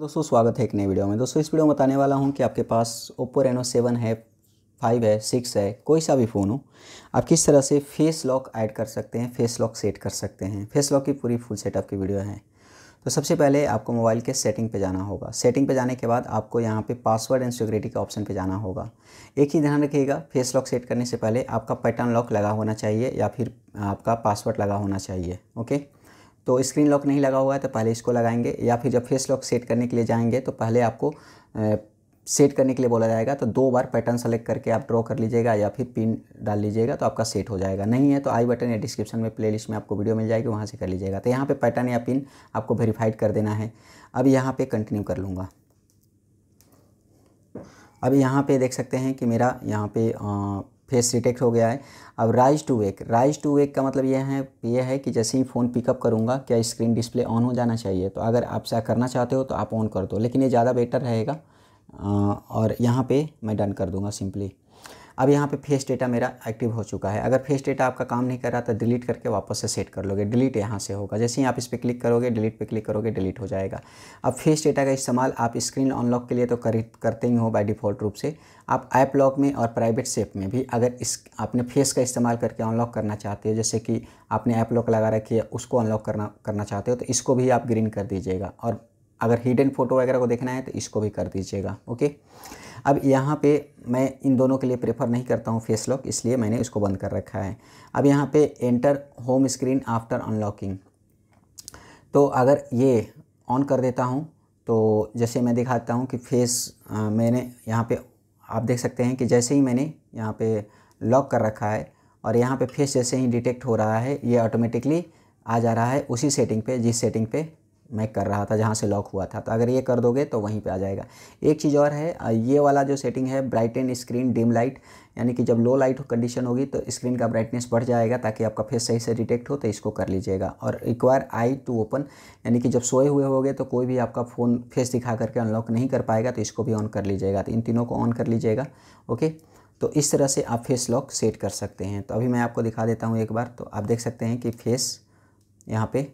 दोस्तों स्वागत है एक नई वीडियो में दोस्तों इस वीडियो में बताने वाला हूँ कि आपके पास ओप्पो रेनो सेवन है फाइव है सिक्स है कोई सा भी फ़ोन हो आप किस तरह से फेस लॉक ऐड कर सकते हैं फेस लॉक सेट कर सकते हैं फेस लॉक की पूरी फुल सेटअप की वीडियो है तो सबसे पहले आपको मोबाइल के सेटिंग पे जाना होगा सेटिंग पे जाने के बाद आपको यहाँ पे पासवर्ड एंड सिक्योरिटी के ऑप्शन पे जाना होगा एक ही ध्यान रखिएगा फेस लॉक सेट करने से पहले आपका पैटर्न लॉक लगा होना चाहिए या फिर आपका पासवर्ड लगा होना चाहिए ओके तो स्क्रीन लॉक नहीं लगा हुआ है तो पहले इसको लगाएंगे या फिर जब फेस लॉक सेट करने के लिए जाएंगे तो पहले आपको सेट करने के लिए बोला जाएगा तो दो बार पैटर्न सेलेक्ट करके आप ड्रॉ कर लीजिएगा या फिर पिन डाल लीजिएगा तो आपका सेट हो जाएगा नहीं है तो आई बटन या डिस्क्रिप्शन में प्लेलिस्ट में आपको वीडियो मिल जाएगी वहाँ से कर लीजिएगा तो यहाँ पे पैटर्न या पिन आपको वेरीफाइड कर देना है अब यहाँ पे कंटिन्यू कर लूँगा अब यहाँ पे देख सकते हैं कि मेरा यहाँ पे फेस डिटेक्ट हो गया है अब rise to wake rise to wake का मतलब यह है यह है कि जैसे ही फ़ोन पिकअप करूँगा क्या स्क्रीन डिस्प्ले ऑन हो जाना चाहिए तो अगर आप करना चाहते हो तो आप ऑन कर दो लेकिन ये ज़्यादा बेटर रहेगा और यहाँ पे मैं डन कर दूँगा सिंपली अब यहाँ पे फेस डेटा मेरा एक्टिव हो चुका है अगर फेस डेटा आपका काम नहीं कर रहा तो डिलीट करके वापस से सेट कर लोगे डिलीट यहाँ से होगा जैसे ही आप इस पर क्लिक करोगे डिलीट पे क्लिक करोगे डिलीट हो जाएगा अब फेस डेटा का इस्तेमाल आप स्क्रीन अनलॉक के लिए तो कर करते ही हो बाई डिफ़ॉल्ट रूप से आप ऐप लॉक में और प्राइवेट सेफ में भी अगर इस आपने फेस का इस्तेमाल करके अनलॉक करना चाहते हो जैसे कि आपने ऐप लॉक लगा रखी है उसको अनलॉक करना करना चाहते हो तो इसको भी आप ग्रीन कर दीजिएगा और अगर हिडन फोटो वगैरह को देखना है तो इसको भी कर दीजिएगा ओके अब यहाँ पे मैं इन दोनों के लिए प्रेफर नहीं करता हूँ फेस लॉक इसलिए मैंने इसको बंद कर रखा है अब यहाँ पे enter home screen after unlocking तो अगर ये ऑन कर देता हूँ तो जैसे मैं दिखाता हूँ कि फेस मैंने यहाँ पे आप देख सकते हैं कि जैसे ही मैंने यहाँ पे लॉक कर रखा है और यहाँ पे फेस जैसे ही डिटेक्ट हो रहा है ये ऑटोमेटिकली आ जा रहा है उसी सेटिंग पे जिस सेटिंग पे मैं कर रहा था जहाँ से लॉक हुआ था तो अगर ये कर दोगे तो वहीं पे आ जाएगा एक चीज़ और है ये वाला जो सेटिंग है ब्राइटन स्क्रीन डिम लाइट यानी कि जब लो लाइट कंडीशन होगी तो स्क्रीन का ब्राइटनेस बढ़ जाएगा ताकि आपका फेस सही से डिटेक्ट हो तो इसको कर लीजिएगा और रिक्वायर आई टू ओपन यानी कि जब सोए हुए होगे तो कोई भी आपका फ़ोन फेस दिखा करके अनलॉक नहीं कर पाएगा तो इसको भी ऑन कर लीजिएगा तो इन तीनों को ऑन कर लीजिएगा ओके तो इस तरह से आप फेस लॉक सेट कर सकते हैं तो अभी मैं आपको दिखा देता हूँ एक बार तो आप देख सकते हैं कि फेस यहाँ पे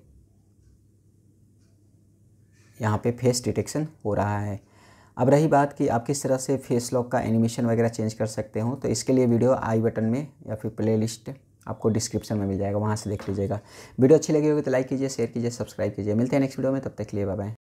यहाँ पे फेस डिटेक्शन हो रहा है अब रही बात कि आप किस तरह से फेस लॉक का एनिमेशन वगैरह चेंज कर सकते हो तो इसके लिए वीडियो आई बटन में या फिर प्ले आपको डिस्क्रिप्शन में मिल जाएगा वहाँ से देख लीजिएगा वीडियो अच्छी लगी होगी तो लाइक कीजिए शेयर कीजिए सब्सक्राइब कीजिए मिलते हैं नेक्स्ट वीडियो में तब तक लिए बाय